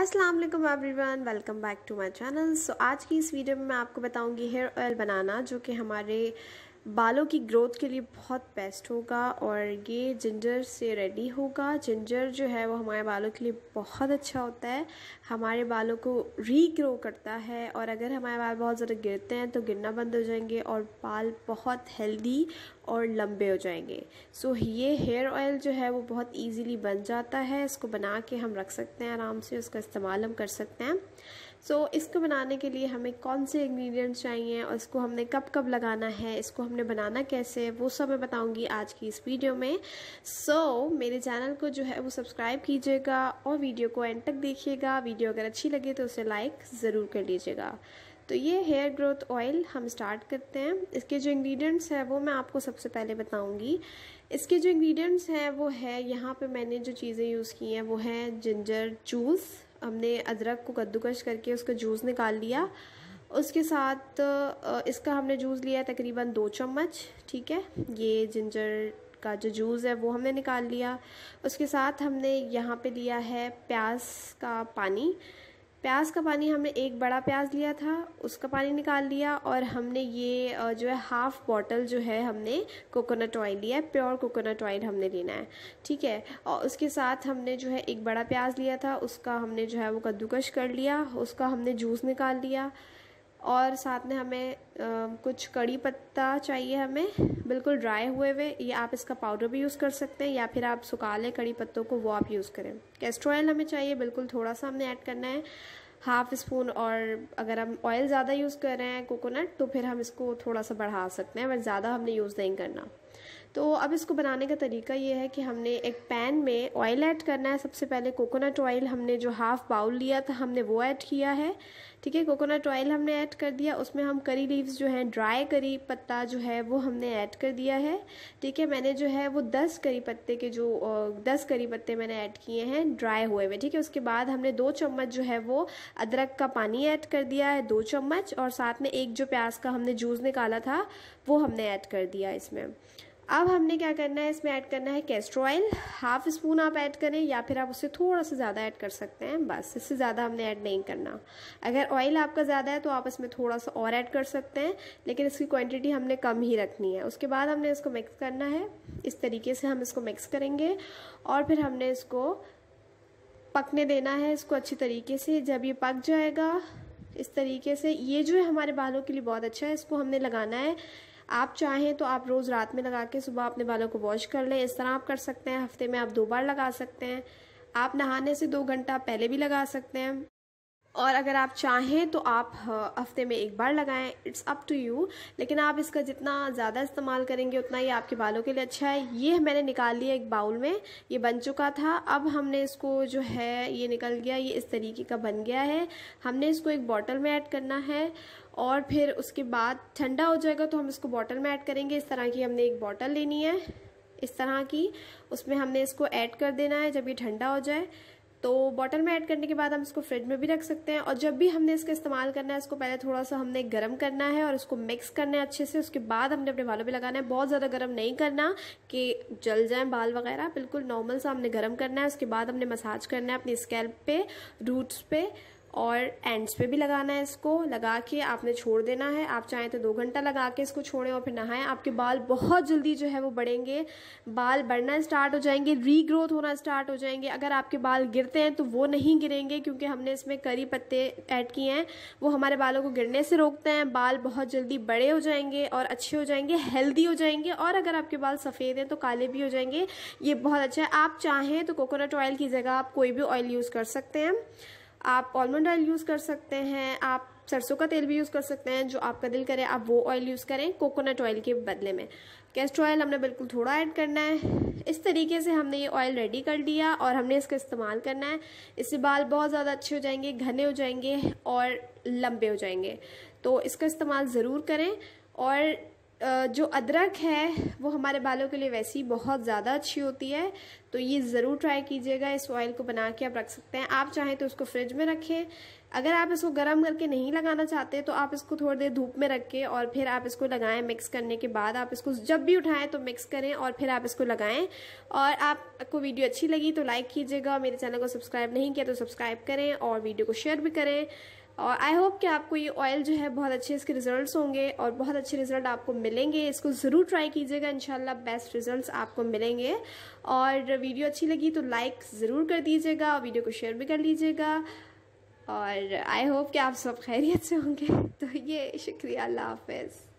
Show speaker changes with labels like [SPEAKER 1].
[SPEAKER 1] अस्सलाम वालेकुम everyone welcome back to my channel so आज की इस वीडियो में मैं आपको बताऊंगी हेयर ऑयल बनाना जो कि हमारे बालों की ग्रोथ के लिए बहुत बेस्ट होगा और ये जिंजर से रेडी होगा जिंजर जो है वो हमारे बालों के लिए बहुत अच्छा होता है हमारे बालों को री ग्रो करता है और अगर हमारे बाल बहुत ज़्यादा गिरते हैं तो गिरना बंद हो जाएंगे और बाल बहुत हेल्दी और लंबे हो जाएंगे सो so, ये हेयर ऑयल जो है वो बहुत इजीली बन जाता है इसको बना के हम रख सकते हैं आराम से उसका इस्तेमाल हम कर सकते हैं सो so, इसको बनाने के लिए हमें कौन से इंग्रेडिएंट्स चाहिए और इसको हमने कब कब लगाना है इसको हमने बनाना कैसे है वो सब मैं बताऊंगी आज की इस वीडियो में सो so, मेरे चैनल को जो है वो सब्सक्राइब कीजिएगा और वीडियो को एंड तक देखिएगा वीडियो अगर अच्छी लगे तो उसे लाइक ज़रूर कर लीजिएगा तो ये हेयर ग्रोथ ऑयल हम स्टार्ट करते हैं इसके जो इंग्रेडिएंट्स हैं वो मैं आपको सबसे पहले बताऊंगी इसके जो इंग्रेडिएंट्स हैं वो है यहाँ पे मैंने जो चीज़ें यूज़ की हैं वो है जिंजर जूस हमने अदरक को कद्दूकश करके उसका जूस निकाल लिया उसके साथ इसका हमने जूस लिया तकरीबन दो चम्मच ठीक है ये जिंजर का जो जूस है वो हमने निकाल लिया उसके साथ हमने यहाँ पे लिया है प्याज का पानी प्याज का पानी हमने एक बड़ा प्याज लिया था उसका पानी निकाल लिया और हमने ये जो है हाफ़ बॉटल जो है हमने कोकोनट ऑयल लिया है प्योर कोकोनट ऑयल हमने लेना है ठीक है और उसके साथ हमने जो है एक बड़ा प्याज लिया था उसका हमने जो है वो कद्दूकश कर लिया उसका हमने जूस निकाल लिया और साथ में हमें आ, कुछ कड़ी पत्ता चाहिए हमें बिल्कुल ड्राई हुए हुए ये आप इसका पाउडर भी यूज़ कर सकते हैं या फिर आप सुखा लें कड़ी पत्तों को वो आप यूज़ करें कैस्टर ऑयल हमें चाहिए बिल्कुल थोड़ा सा हमने ऐड करना है हाफ स्पून और अगर हम ऑयल ज़्यादा यूज़ कर रहे हैं कोकोनट तो फिर हम इसको थोड़ा सा बढ़ा सकते हैं बट ज़्यादा हमने यूज़ नहीं करना तो अब इसको बनाने का तरीका ये है कि हमने एक पैन में ऑयल ऐड करना है सबसे पहले कोकोनट ऑयल हमने जो हाफ़ बाउल लिया था हमने वो ऐड किया है ठीक है कोकोनट ऑयल हमने ऐड कर दिया उसमें हम करी लीव्स जो हैं ड्राई करी पत्ता जो है वो हमने ऐड कर दिया है ठीक है मैंने जो है वो दस करी पत्ते के जो दस करी पत्ते मैंने ऐड किए हैं ड्राई हुए हुए ठीक है उसके बाद हमने दो चम्मच जो है वो अदरक का पानी ऐड कर दिया है दो चम्मच और साथ में एक जो प्याज का हमने जूस निकाला था वो हमने ऐड कर दिया इसमें अब हमने क्या करना है इसमें ऐड करना है कैस्टर ऑयल हाफ स्पून आप ऐड करें या फिर आप उससे थोड़ा सा ज़्यादा ऐड कर सकते हैं बस इससे ज़्यादा हमने ऐड नहीं करना अगर ऑयल आपका ज़्यादा है तो आप इसमें थोड़ा सा और ऐड कर सकते हैं लेकिन इसकी क्वांटिटी हमने कम ही रखनी है उसके बाद हमने इसको मिक्स करना है इस तरीके से हम इसको मिक्स करेंगे और फिर हमने इसको पकने देना है इसको अच्छी तरीके से जब ये पक जाएगा इस तरीके से ये जो है हमारे बालों के लिए बहुत अच्छा है इसको हमने लगाना है आप चाहें तो आप रोज़ रात में लगा के सुबह अपने बालों को वॉश कर लें इस तरह आप कर सकते हैं हफ्ते में आप दो बार लगा सकते हैं आप नहाने से दो घंटा पहले भी लगा सकते हैं और अगर आप चाहें तो आप हाँ, हफ्ते में एक बार लगाएं इट्स अप टू यू लेकिन आप इसका जितना ज़्यादा इस्तेमाल करेंगे उतना ही आपके बालों के लिए अच्छा है ये मैंने निकाल लिया एक बाउल में ये बन चुका था अब हमने इसको जो है ये निकल गया ये इस तरीके का बन गया है हमने इसको एक बॉटल में ऐड करना है और फिर उसके बाद ठंडा हो जाएगा तो हम इसको बॉटल में ऐड करेंगे इस तरह की हमने एक बॉटल लेनी है इस तरह की उसमें हमने इसको ऐड कर देना है जब ये ठंडा हो जाए तो बॉटल में ऐड करने के बाद हम इसको फ्रिज में भी रख सकते हैं और जब भी हमने इसका इस्तेमाल करना है इसको पहले थोड़ा सा हमने गर्म करना है और इसको मिक्स करना है अच्छे से उसके बाद हमने अपने बालों पर लगाना है बहुत ज़्यादा गर्म नहीं करना कि जल जाए बाल वगैरह बिल्कुल नॉर्मल सा हमने गर्म करना है उसके बाद हमने मसाज करना है अपनी स्कैल्प पे रूट्स पे और एंड्स पे भी लगाना है इसको लगा के आपने छोड़ देना है आप चाहें तो दो घंटा लगा के इसको छोड़ें और फिर नहाएं आपके बाल बहुत जल्दी जो है वो बढ़ेंगे बाल बढ़ना स्टार्ट हो जाएंगे रीग्रोथ होना स्टार्ट हो जाएंगे अगर आपके बाल गिरते हैं तो वो नहीं गिरेंगे क्योंकि हमने इसमें करी पत्ते ऐड किए हैं वो हमारे बालों को गिरने से रोकते हैं बाल बहुत जल्दी बड़े हो जाएंगे और अच्छे हो जाएंगे हेल्दी हो जाएंगे और अगर आपके बाल सफ़ेद हैं तो काले भी हो जाएंगे ये बहुत अच्छा है आप चाहें तो कोकोनट ऑयल की जगह आप कोई भी ऑयल यूज़ कर सकते हैं आप ऑलमंड ऑयल यूज़ कर सकते हैं आप सरसों का तेल भी यूज़ कर सकते हैं जो आपका दिल करे आप वो ऑयल यूज़ करें कोकोनट ऑयल के बदले में कैस्ट ऑयल हमने बिल्कुल थोड़ा ऐड करना है इस तरीके से हमने ये ऑयल रेडी कर लिया और हमने इसका इस्तेमाल करना है इससे बाल बहुत ज़्यादा अच्छे हो जाएंगे घने हो जाएंगे और लंबे हो जाएंगे तो इसका इस्तेमाल ज़रूर करें और जो अदरक है वो हमारे बालों के लिए वैसे ही बहुत ज़्यादा अच्छी होती है तो ये ज़रूर ट्राई कीजिएगा इस ऑयल को बना के आप रख सकते हैं आप चाहें तो इसको फ्रिज में रखें अगर आप इसको गर्म करके नहीं लगाना चाहते तो आप इसको थोड़ी देर धूप में रखें और फिर आप इसको लगाएं मिक्स करने के बाद आप इसको जब भी उठाएं तो मिक्स करें और फिर आप इसको लगाएं और आपको वीडियो अच्छी लगी तो लाइक कीजिएगा मेरे चैनल को सब्सक्राइब नहीं किया तो सब्सक्राइब करें और वीडियो को शेयर भी करें और आई होप कि आपको ये ऑयल जो है बहुत अच्छे इसके रिजल्ट्स होंगे और बहुत अच्छे रिजल्ट आपको मिलेंगे इसको ज़रूर ट्राई कीजिएगा इन बेस्ट रिजल्ट्स आपको मिलेंगे और वीडियो अच्छी लगी तो लाइक ज़रूर कर दीजिएगा और वीडियो को शेयर भी कर लीजिएगा और आई होप कि आप सब खैरियत से होंगे तो ये शुक्रिया अल्लाह हाफिज़